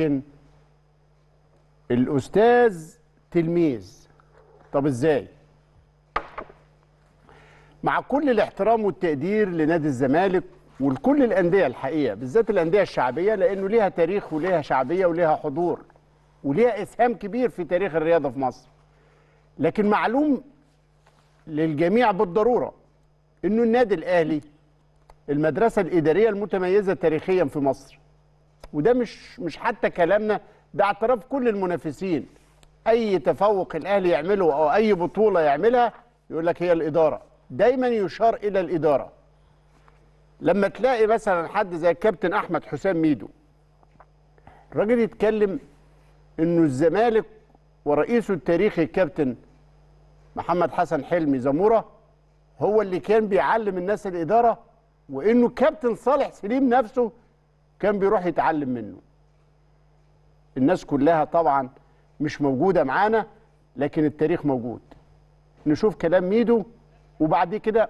ممكن الاستاذ تلميذ طب ازاي مع كل الاحترام والتقدير لنادي الزمالك ولكل الانديه الحقيقه بالذات الانديه الشعبيه لانه ليها تاريخ وليها شعبيه وليها حضور وليها اسهام كبير في تاريخ الرياضه في مصر لكن معلوم للجميع بالضروره انه النادي الاهلي المدرسه الاداريه المتميزه تاريخيا في مصر وده مش مش حتى كلامنا ده اعتراف كل المنافسين اي تفوق الاهلي يعمله او اي بطوله يعملها يقول لك هي الاداره دايما يشار الى الاداره لما تلاقي مثلا حد زي الكابتن احمد حسام ميدو الراجل يتكلم انه الزمالك ورئيسه التاريخي الكابتن محمد حسن حلمي زموره هو اللي كان بيعلم الناس الاداره وانه كابتن صالح سليم نفسه كان بيروح يتعلم منه الناس كلها طبعا مش موجودة معانا لكن التاريخ موجود نشوف كلام ميدو وبعد كده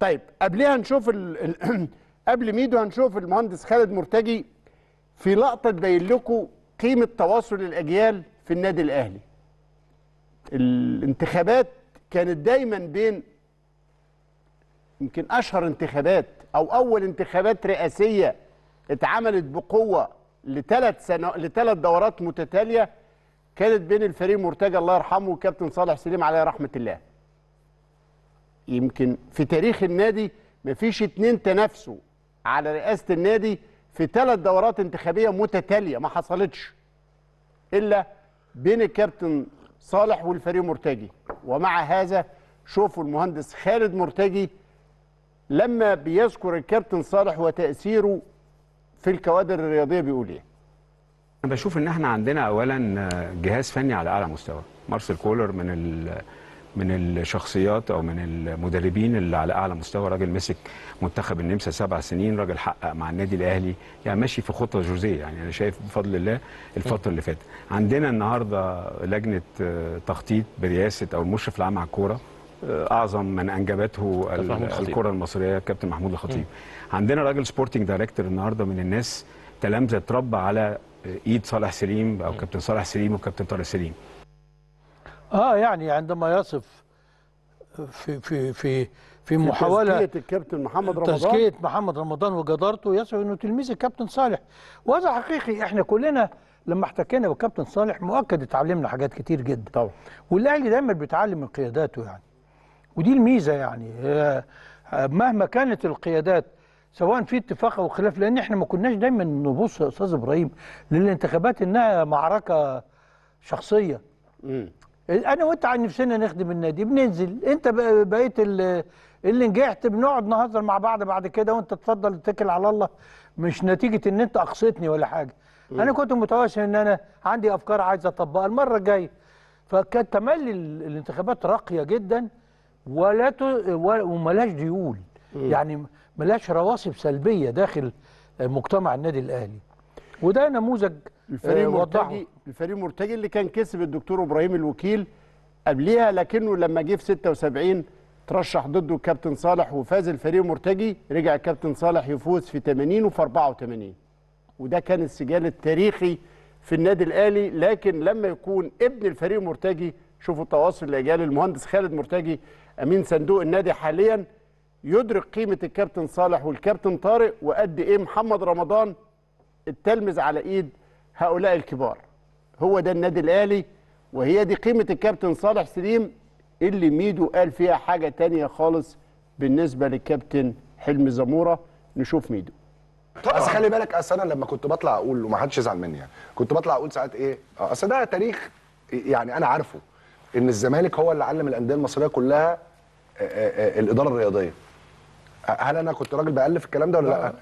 طيب قبلها نشوف ال... قبل ميدو هنشوف المهندس خالد مرتجي في لقطة تبين لكم قيمة تواصل الأجيال في النادي الأهلي الانتخابات كانت دايما بين يمكن أشهر انتخابات أو أول انتخابات رئاسية اتعملت بقوه لثلاث سنو... لثلاث دورات متتاليه كانت بين الفريق مرتجى الله يرحمه وكابتن صالح سليم عليه رحمه الله. يمكن في تاريخ النادي مفيش اتنين تنافسوا على رئاسه النادي في ثلاث دورات انتخابيه متتاليه ما حصلتش الا بين الكابتن صالح والفريق مرتجي ومع هذا شوفوا المهندس خالد مرتجي لما بيذكر الكابتن صالح وتاثيره في الكوادر الرياضيه بيقول ايه؟ انا بشوف ان احنا عندنا اولا آه، جهاز فني على اعلى مستوى مارسيل كولر من من الشخصيات او من المدربين اللي على اعلى مستوى راجل مسك منتخب النمسا سبع سنين راجل حقق مع النادي الاهلي يعني ماشي في خطه جوزيه يعني انا شايف بفضل الله الفتره اللي فاتت عندنا النهارده لجنه آه، تخطيط برئاسه او المشرف العام على الكوره اعظم من انجبته الكره المصريه كابتن محمود الخطيب عندنا راجل سبورتنج دايركتور النهارده من الناس تلامذه اتربى على ايد صالح سليم او كابتن صالح سليم وكابتن طارق سليم اه يعني عندما يصف في في في في محاوله تزكيه الكابتن محمد رمضان تزكيه محمد رمضان وجدارته يصف انه تلميذ الكابتن صالح وهذا حقيقي احنا كلنا لما احتكينا بالكابتن صالح مؤكد اتعلمنا حاجات كتير جدا طبعا والاهلي دايما بيتعلم من قياداته يعني ودي الميزه يعني مهما كانت القيادات سواء في اتفاق او خلاف لان احنا ما كناش دايما نبص يا استاذ ابراهيم للانتخابات انها معركه شخصيه انا وانت عن نفسنا نخدم النادي بننزل انت بقيت اللي نجحت بنقعد نهزر مع بعض بعد كده وانت تفضل اتكل على الله مش نتيجه ان انت اقصيتني ولا حاجه مم. انا كنت متواشى ان انا عندي افكار عايز اطبقها المره الجايه فكان تملي الانتخابات راقيه جدا ولا ت... وملاش ديون يعني ملاش رواسب سلبيه داخل مجتمع النادي الاهلي وده نموذج الفريق آه، مرتجي الفريق مرتجي اللي كان كسب الدكتور ابراهيم الوكيل قبليها لكنه لما جه في 76 ترشح ضده الكابتن صالح وفاز الفريق مرتجي رجع الكابتن صالح يفوز في 80 وفي 84 وده كان السجال التاريخي في النادي الاهلي لكن لما يكون ابن الفريق مرتجي شوفوا التواصل اللي المهندس خالد مرتجي امين صندوق النادي حاليا يدرك قيمه الكابتن صالح والكابتن طارق وقد ايه محمد رمضان التلمذ على ايد هؤلاء الكبار هو ده النادي الاهلي وهي دي قيمه الكابتن صالح سليم اللي ميدو قال فيها حاجه تانية خالص بالنسبه للكابتن حلمي زموره نشوف ميدو طبعا آه. بس خلي بالك اصل انا لما كنت بطلع اقول وما حدش يزعل مني يعني كنت بطلع اقول ساعات ايه آه، اصل ده تاريخ يعني انا عارفه ان الزمالك هو اللي علم الانديه المصريه كلها آه، آه، آه، الاداره الرياضيه هل انا كنت راجل بالف الكلام ده ولا لا, لا.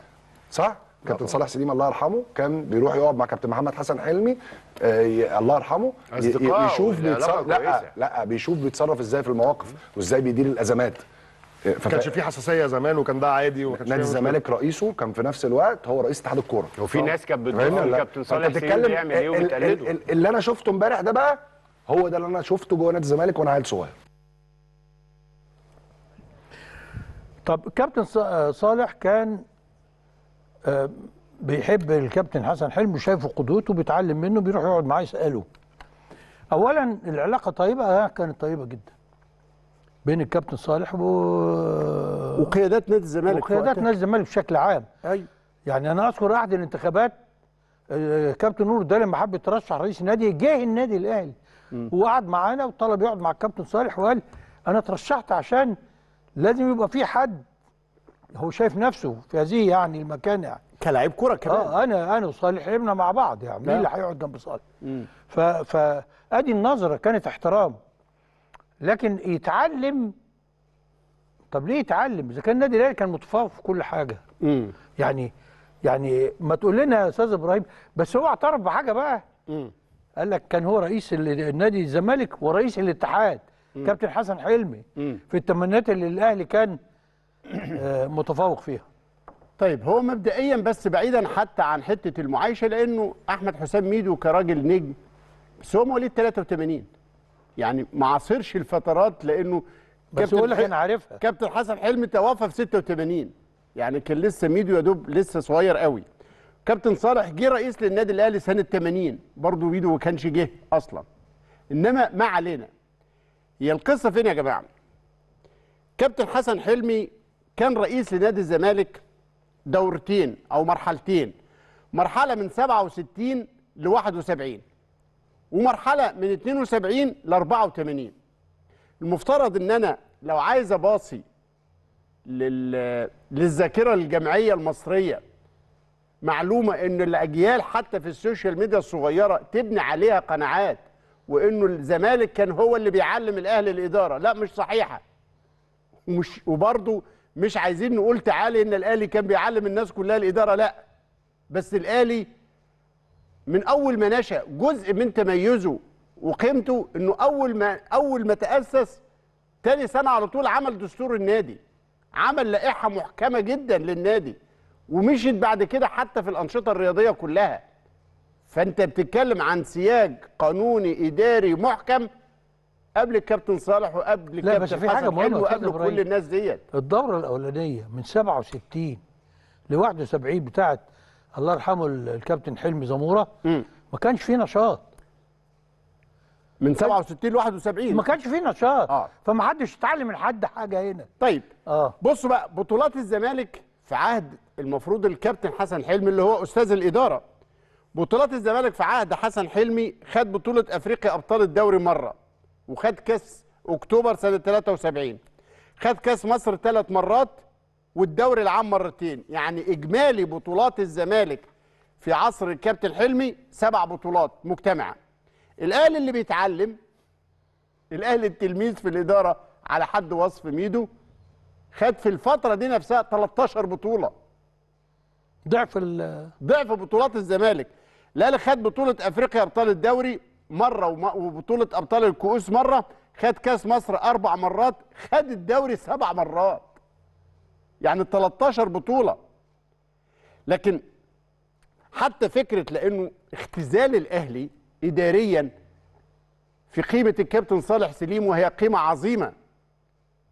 صح كابتن صالح سليم الله يرحمه كان بيروح يقعد مع كابتن محمد حسن حلمي آه الله يرحمه يشوف بيتصرف لا لا بيشوف بيتصرف ازاي في المواقف وازاي بيدير الازمات ما كانش في حساسيه زمان وكان ده عادي نادي الزمالك رئيسه كان في نفس الوقت هو رئيس اتحاد الكوره وفي ناس كانت بتقول كابتن صالح سليم بيعمل ايه وبتقلده اللي انا شفته امبارح ده بقى هو ده اللي انا شفته جوه نادي الزمالك وانا عيل صغير طب كابتن آه، صالح كان آه، بيحب الكابتن حسن حلمي وشايفه قدوته بيتعلم منه بيروح يقعد معاه يساله اولا العلاقه طيبه آه، كانت طيبه جدا بين الكابتن صالح و... وقيادات نادي الزمالك وقيادات نادي الزمالك بشكل عام ايوه يعني انا اذكر احد الانتخابات كابتن نور ده لما حب يترشح رئيس نادي جه النادي الاهلي وقعد معانا وطلب يقعد مع الكابتن صالح وقال انا ترشحت عشان لازم يبقى في حد هو شايف نفسه في هذه يعني المكان يعني كلاعب كره كمان اه انا انا وصالح لعبنا مع بعض يعني مين آه. اللي هيقعد جنب صالح؟ ف فادي النظره كانت احترام لكن يتعلم طب ليه يتعلم؟ اذا كان النادي الاهلي كان متفوق في كل حاجه مم. يعني يعني ما تقول لنا يا استاذ ابراهيم بس هو اعترف بحاجه بقى مم. قال لك كان هو رئيس النادي الزمالك ورئيس الاتحاد كابتن حسن حلمي في التمنيات اللي الاهلي كان آه، متفوق فيها طيب هو مبدئيا بس بعيدا حتى عن حته المعايشه لانه احمد حسام ميدو كراجل نجم بس هو مواليد 83 يعني ما عاصرش الفترات لانه بس هو اللي عارفها كابتن حسن حلمي توفى في 86 يعني كان لسه ميدو يا دوب لسه صغير قوي كابتن صالح جه رئيس للنادي الاهلي سنه 80 برضه ويدو ما كانش جه اصلا انما ما علينا هي القصه فين يا جماعه كابتن حسن حلمي كان رئيس لنادي الزمالك دورتين او مرحلتين مرحله من 67 ل 71 ومرحله من 72 ل 84 المفترض ان انا لو عايز اباصي لل... للذاكره الجمعيه المصريه معلومه ان الاجيال حتى في السوشيال ميديا الصغيره تبني عليها قناعات وانه الزمالك كان هو اللي بيعلم الاهلي الاداره لا مش صحيحه ومش وبرضه مش عايزين نقول تعالي ان الاهلي كان بيعلم الناس كلها الاداره لا بس الاهلي من اول ما نشا جزء من تميزه وقيمته انه اول ما اول ما تاسس تاني سنه على طول عمل دستور النادي عمل لائحه محكمه جدا للنادي ومشيت بعد كده حتى في الانشطه الرياضيه كلها فانت بتتكلم عن سياج قانوني اداري محكم قبل الكابتن صالح وقبل الكابتن حسن حلو وقبل كل الناس ديت الدوره الاولانيه من 67 ل 71 بتاعه الله يرحمه الكابتن حلمي زموره ما كانش فيه نشاط من 67 ل 71 ما كانش فيه نشاط آه. فما حدش اتعلم من حد حاجه هنا طيب اه بصوا بقى بطولات الزمالك في عهد المفروض الكابتن حسن حلمي اللي هو استاذ الاداره بطولات الزمالك في عهد حسن حلمي خد بطوله افريقيا ابطال الدوري مره وخد كاس اكتوبر سنه 73 خد كاس مصر ثلاث مرات والدوري العام مرتين يعني اجمالي بطولات الزمالك في عصر الكابتن حلمي سبع بطولات مجتمعه الاهلي اللي بيتعلم الاهلي التلميذ في الاداره على حد وصف ميدو خد في الفتره دي نفسها 13 بطوله ضعف ال ضعف بطولات الزمالك الاهلي خد بطوله افريقيا ابطال الدوري مره وبطوله ابطال الكؤوس مره خد كاس مصر اربع مرات خد الدوري سبع مرات يعني 13 بطوله لكن حتى فكره لانه اختزال الاهلي اداريا في قيمه الكابتن صالح سليم وهي قيمه عظيمه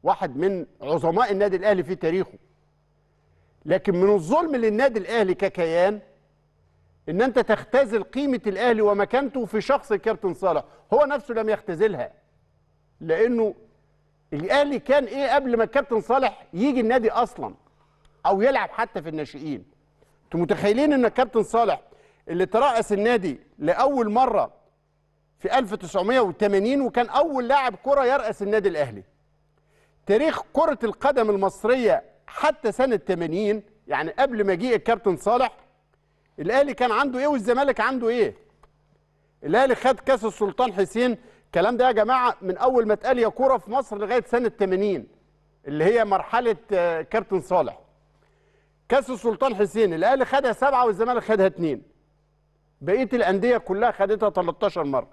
واحد من عظماء النادي الاهلي في تاريخه لكن من الظلم للنادي الاهلي ككيان ان انت تختزل قيمه الاهلي ومكانته في شخص الكابتن صالح هو نفسه لم يختزلها لانه الاهلي كان ايه قبل ما الكابتن صالح يجي النادي اصلا او يلعب حتى في الناشئين انتوا متخيلين ان الكابتن صالح اللي ترأس النادي لاول مره في 1980 وكان اول لاعب كره يرأس النادي الاهلي تاريخ كره القدم المصريه حتى سنه 80 يعني قبل ما جه الكابتن صالح الاهلي كان عنده ايه والزمالك عنده ايه الاهلي خد كاس السلطان حسين الكلام ده يا جماعه من اول ما اتقال يا كوره في مصر لغايه سنه 80 اللي هي مرحله آه، كابتن صالح كاس السلطان حسين الاهلي خدها سبعه والزمالك خدها اثنين بقيه الانديه كلها خدتها 13 مره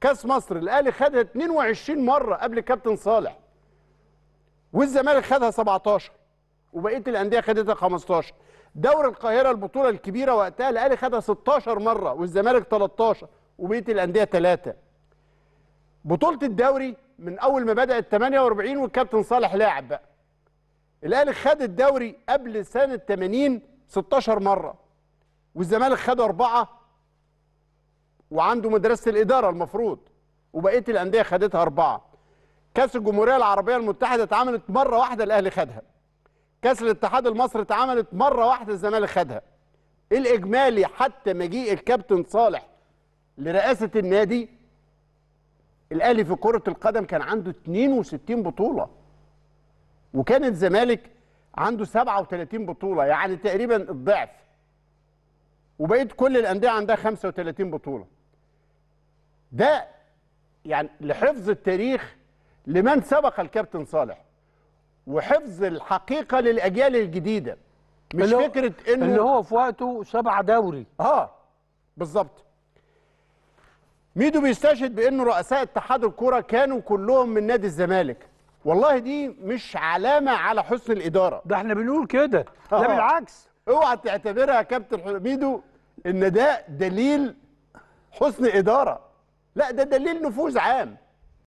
كاس مصر الاهلي خدها 22 مره قبل كابتن صالح والزمالك خدها 17 وبقيه الانديه خدتها 15 دوري القاهره البطوله الكبيره وقتها الاهلي خدها 16 مره والزمالك 13 وبقيه الانديه 3 بطوله الدوري من اول ما بدات 48 والكابتن صالح لاعب بقى الاهلي خد الدوري قبل سنه 80 16 مره والزمالك خد اربعه وعنده مدرسه الاداره المفروض وبقيه الانديه خدتها اربعه كاس الجمهوريه العربيه المتحده اتعملت مره واحده الاهلي خدها كاس الاتحاد المصري اتعملت مره واحده الزمالك خدها الاجمالي حتى مجيء الكابتن صالح لرئاسه النادي الاهلي في كره القدم كان عنده 62 بطوله وكان الزمالك عنده 37 بطوله يعني تقريبا الضعف وبقيه كل الانديه عندها 35 بطوله ده يعني لحفظ التاريخ لمن سبق الكابتن صالح وحفظ الحقيقه للاجيال الجديده مش فكره انه اللي هو في وقته سبع دوري اه بالظبط ميدو بيستشهد بانه رؤساء اتحاد الكرة كانوا كلهم من نادي الزمالك والله دي مش علامه على حسن الاداره ده احنا بنقول كده ده آه. بالعكس اوعى تعتبرها يا كابتن ميدو ان ده دليل حسن اداره لا ده دليل نفوذ عام